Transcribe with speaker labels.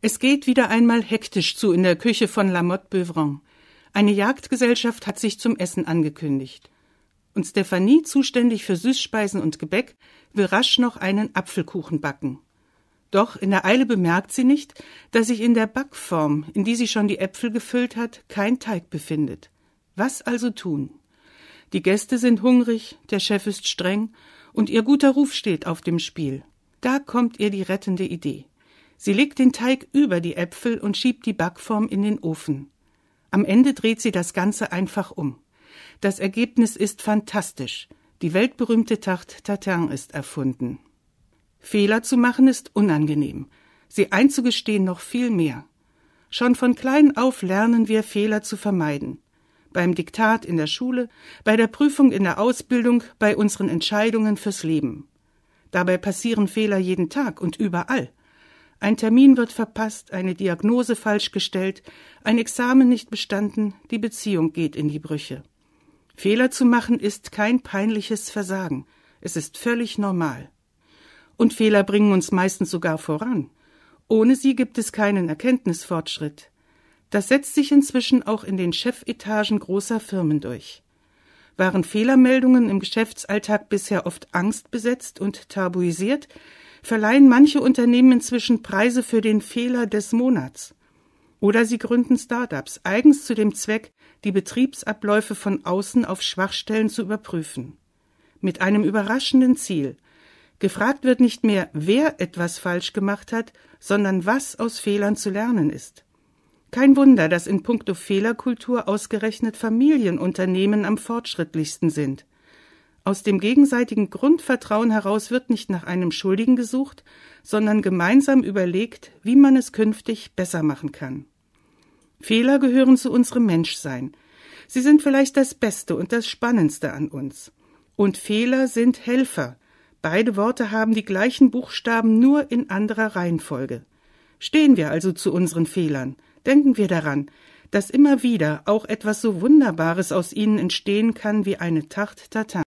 Speaker 1: Es geht wieder einmal hektisch zu in der Küche von La Motte beuvron Eine Jagdgesellschaft hat sich zum Essen angekündigt. Und Stephanie, zuständig für Süßspeisen und Gebäck, will rasch noch einen Apfelkuchen backen. Doch in der Eile bemerkt sie nicht, dass sich in der Backform, in die sie schon die Äpfel gefüllt hat, kein Teig befindet. Was also tun? Die Gäste sind hungrig, der Chef ist streng und ihr guter Ruf steht auf dem Spiel. Da kommt ihr die rettende Idee. Sie legt den Teig über die Äpfel und schiebt die Backform in den Ofen. Am Ende dreht sie das Ganze einfach um. Das Ergebnis ist fantastisch. Die weltberühmte Tarte Tatin ist erfunden. Fehler zu machen ist unangenehm. Sie einzugestehen noch viel mehr. Schon von klein auf lernen wir, Fehler zu vermeiden. Beim Diktat in der Schule, bei der Prüfung in der Ausbildung, bei unseren Entscheidungen fürs Leben. Dabei passieren Fehler jeden Tag und überall. Ein Termin wird verpasst, eine Diagnose falsch gestellt, ein Examen nicht bestanden, die Beziehung geht in die Brüche. Fehler zu machen ist kein peinliches Versagen, es ist völlig normal. Und Fehler bringen uns meistens sogar voran. Ohne sie gibt es keinen Erkenntnisfortschritt. Das setzt sich inzwischen auch in den Chefetagen großer Firmen durch. Waren Fehlermeldungen im Geschäftsalltag bisher oft angstbesetzt und tabuisiert, verleihen manche Unternehmen inzwischen Preise für den Fehler des Monats. Oder sie gründen Startups, eigens zu dem Zweck, die Betriebsabläufe von außen auf Schwachstellen zu überprüfen. Mit einem überraschenden Ziel. Gefragt wird nicht mehr, wer etwas falsch gemacht hat, sondern was aus Fehlern zu lernen ist. Kein Wunder, dass in puncto Fehlerkultur ausgerechnet Familienunternehmen am fortschrittlichsten sind – aus dem gegenseitigen Grundvertrauen heraus wird nicht nach einem Schuldigen gesucht, sondern gemeinsam überlegt, wie man es künftig besser machen kann. Fehler gehören zu unserem Menschsein. Sie sind vielleicht das Beste und das Spannendste an uns. Und Fehler sind Helfer. Beide Worte haben die gleichen Buchstaben nur in anderer Reihenfolge. Stehen wir also zu unseren Fehlern. Denken wir daran, dass immer wieder auch etwas so Wunderbares aus ihnen entstehen kann wie eine Tarte Tatin.